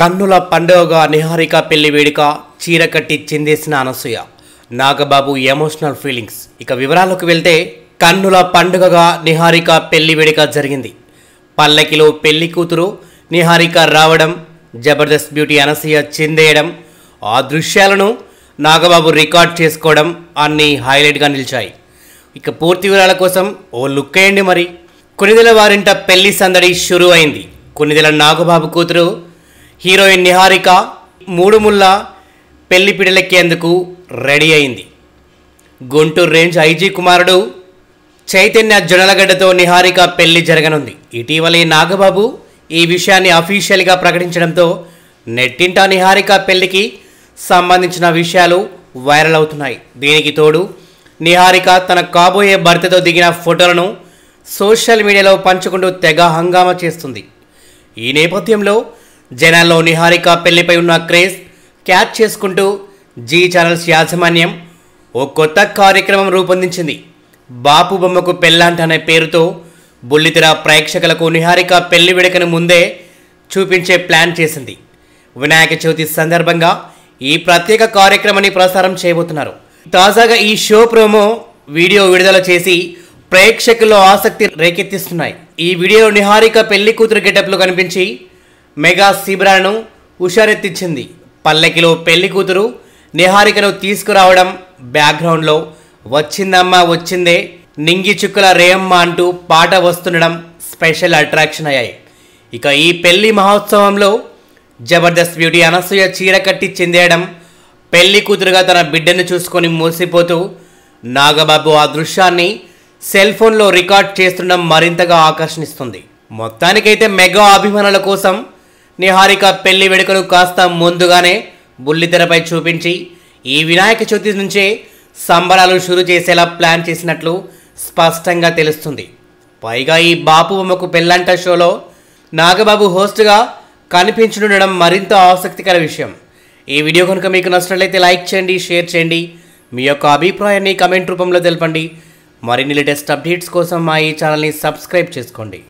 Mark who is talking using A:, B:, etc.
A: కన్నుల పండుగగా నిహారిక పెళ్లి వేడుక చీర కట్టి చిందేసిన అనసూయ నాగబాబు ఎమోషనల్ ఫీలింగ్స్ ఇక వివరాలకు వెళ్తే కన్నుల పండుగగా నిహారిక పెళ్లి వేడుక జరిగింది పల్లకిలో పెళ్లి కూతురు నిహారిక రావడం జబర్దస్త్ బ్యూటీ అనసూయ చిందేయడం ఆ దృశ్యాలను నాగబాబు రికార్డ్ చేసుకోవడం అన్నీ హైలైట్గా నిలిచాయి ఇక పూర్తి వివరాల కోసం ఓ లుక్ అయ్యండి మరి కొనిదెల వారింట పెళ్లి సందడి షురు అయింది కొనిదెల నాగబాబు కూతురు హీరోయిన్ నిహారిక మూడు ముళ్ళ పెళ్లి పిడలెక్కేందుకు రెడీ అయింది గుంటూరు రేంజ్ ఐజీ కుమారుడు చైతన్య జొనలగడ్డతో నిహారిక పెళ్లి జరగనుంది ఇటీవల నాగబాబు ఈ విషయాన్ని అఫీషియల్గా ప్రకటించడంతో నెట్టింట నిహారిక పెళ్లికి సంబంధించిన విషయాలు వైరల్ అవుతున్నాయి దీనికి తోడు నిహారిక తన కాబోయే భర్తతో దిగిన ఫోటోలను సోషల్ మీడియాలో పంచుకుంటూ తెగ హంగామా చేస్తుంది ఈ నేపథ్యంలో జనాల్లో నిహారిక పెళ్లిపై ఉన్న క్రేజ్ క్యాచ్ చేసుకుంటూ జీ ఛానల్స్ యాజమాన్యం ఓ కొత్త కార్యక్రమం రూపొందించింది బాపు బొమ్మకు పెళ్ళాంట అనే పేరుతో బుల్లితెర ప్రేక్షకులకు నిహారిక పెళ్లి విడకను ముందే చూపించే ప్లాన్ చేసింది వినాయక చవితి సందర్భంగా ఈ ప్రత్యేక కార్యక్రమాన్ని ప్రసారం చేయబోతున్నారు తాజాగా ఈ షో ప్రోమో వీడియో విడుదల చేసి ప్రేక్షకుల్లో ఆసక్తి రేకెత్తిస్తున్నాయి ఈ వీడియోలో నిహారిక పెళ్లి కూతురు గెటప్లో కనిపించి మెగా శిబిరాను హుషారెత్తిచ్చింది పల్లెకిలో పెళ్లి కూతురు నిహారికను తీసుకురావడం బ్యాక్గ్రౌండ్లో వచ్చిందమ్మా వచ్చిందే నింగి చుక్కల రేయమ్మ అంటూ పాట వస్తుండడం స్పెషల్ అట్రాక్షన్ అయ్యాయి ఇక ఈ పెళ్లి మహోత్సవంలో జబర్దస్త్ బ్యూటీ అనసూయ చీర కట్టి చెందేయడం పెళ్లి కూతురుగా తన బిడ్డను చూసుకొని మూసిపోతూ నాగబాబు ఆ దృశ్యాన్ని సెల్ ఫోన్లో రికార్డ్ చేస్తుండడం మరింతగా ఆకర్షణిస్తుంది మొత్తానికైతే మెగా అభిమానుల కోసం నిహారిక పెళ్లి వేడుకలు కాస్త ముందుగానే బుల్లితెరపై చూపించి ఈ వినాయక చవితి నుంచే సంబరాలు షురు చేసేలా ప్లాన్ చేసినట్లు స్పష్టంగా తెలుస్తుంది పైగా ఈ బాపు బొమ్మకు పెళ్ళంట షోలో నాగబాబు హోస్ట్గా కనిపించనుండడం మరింత ఆసక్తికర విషయం ఈ వీడియో కనుక మీకు నచ్చినట్లయితే లైక్ చేయండి షేర్ చేయండి మీ యొక్క అభిప్రాయాన్ని కమెంట్ రూపంలో తెలపండి మరిన్ని లేటెస్ట్ అప్డేట్స్ కోసం మా ఈ ఛానల్ని సబ్స్క్రైబ్ చేసుకోండి